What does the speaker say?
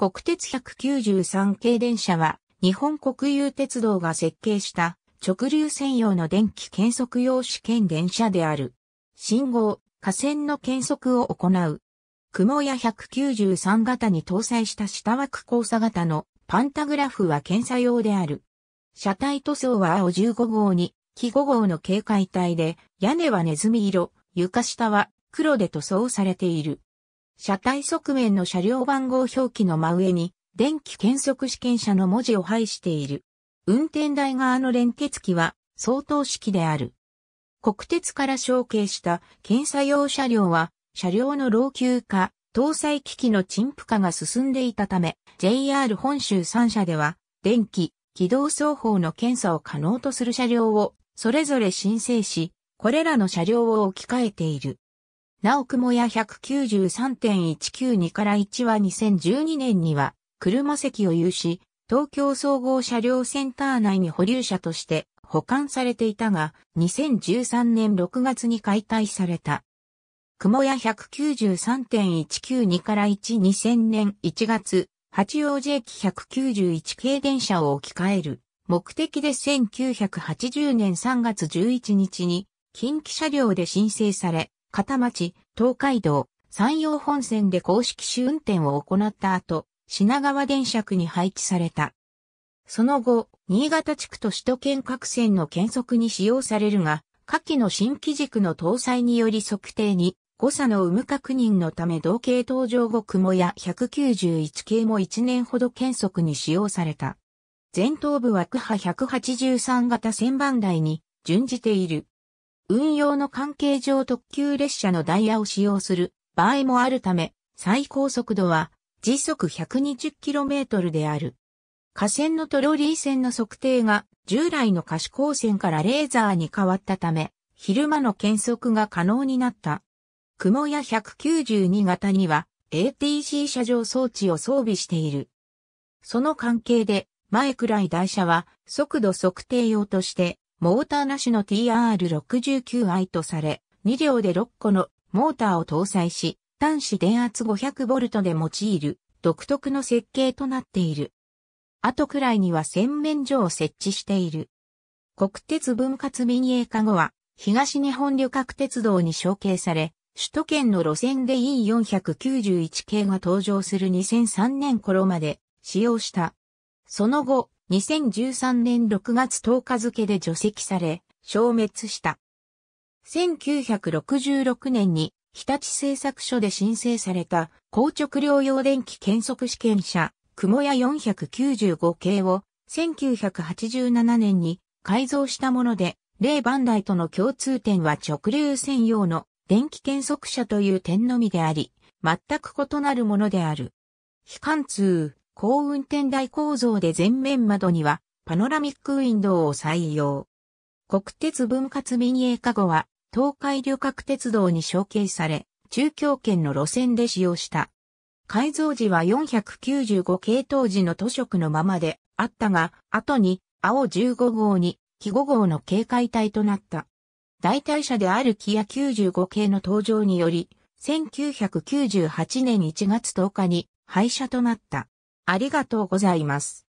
国鉄193系電車は、日本国有鉄道が設計した直流専用の電気検測用試験電車である。信号、架線の検測を行う。雲屋193型に搭載した下枠交差型のパンタグラフは検査用である。車体塗装は青15号に、木5号の警戒帯で、屋根はネズミ色、床下は黒で塗装されている。車体側面の車両番号表記の真上に、電気検測試験車の文字を配している。運転台側の連結機は、相当式である。国鉄から承継した検査用車両は、車両の老朽化、搭載機器の陳腐化が進んでいたため、JR 本州3社では、電気、軌道双方の検査を可能とする車両を、それぞれ申請し、これらの車両を置き換えている。なおくもや193.192から1は2012年には、車席を有し、東京総合車両センター内に保留車として保管されていたが、2013年6月に解体された。雲屋193.192から1 2000年1月、八王子駅191系電車を置き換える。目的で1980年3月11日に、近畿車両で申請され、片町、東海道、山陽本線で公式試運転を行った後、品川電車区に配置された。その後、新潟地区と首都圏各線の検測に使用されるが、下記の新機軸の搭載により測定に誤差の有無確認のため同系搭乗後雲や191系も1年ほど検測に使用された。前頭部は区波183型旋番台に準じている。運用の関係上特急列車のダイヤを使用する場合もあるため、最高速度は時速 120km である。架線のトロリー線の測定が従来の可視光線からレーザーに変わったため、昼間の検測が可能になった。雲や192型には ATC 車上装置を装備している。その関係で、前くらい台車は速度測定用としてモーターなしの TR69i とされ、2両で6個のモーターを搭載し、端子電圧 500V で用いる独特の設計となっている。後くらいには洗面所を設置している。国鉄分割民営化後は、東日本旅客鉄道に承継され、首都圏の路線で E491 系が登場する2003年頃まで使用した。その後、2013年6月10日付で除籍され、消滅した。1966年に日立製作所で申請された硬直療養電気検測試験車、雲屋495系を1987年に改造したもので、例番台との共通点は直流専用の電気検測車という点のみであり、全く異なるものである。非貫通、高運転台構造で前面窓にはパノラミックウィンドウを採用。国鉄分割民営化後は東海旅客鉄道に承継され、中京圏の路線で使用した。改造時は495系統時の都色のままであったが、後に青15号に木5号の警戒隊となった。代替車であるキア95系の登場により、1998年1月10日に廃車となった。ありがとうございます。